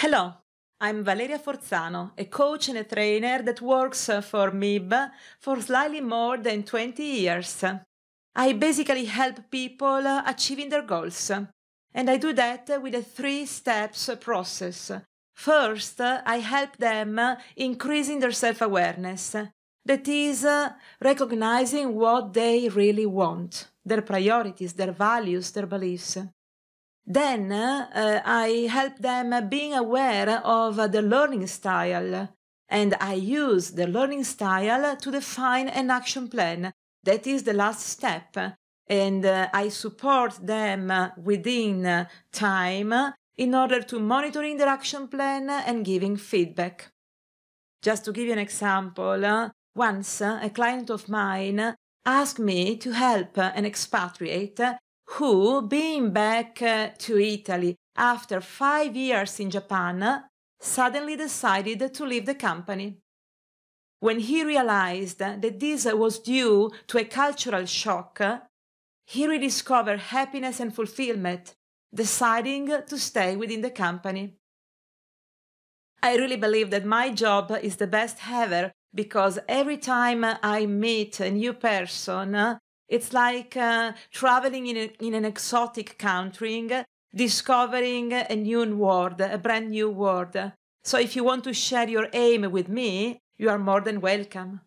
Hello, I'm Valeria Forzano, a coach and a trainer that works for MIB for slightly more than 20 years. I basically help people achieving their goals, and I do that with a three steps process. First, I help them increasing their self awareness, that is, recognizing what they really want, their priorities, their values, their beliefs. Then uh, I help them being aware of the learning style and I use the learning style to define an action plan. That is the last step. And uh, I support them within time in order to monitoring their action plan and giving feedback. Just to give you an example, once a client of mine asked me to help an expatriate who, being back uh, to Italy after five years in Japan, suddenly decided to leave the company. When he realized that this was due to a cultural shock, he rediscovered happiness and fulfillment, deciding to stay within the company. I really believe that my job is the best ever because every time I meet a new person, it's like uh, traveling in, a, in an exotic country, discovering a new world, a brand new world. So if you want to share your aim with me, you are more than welcome.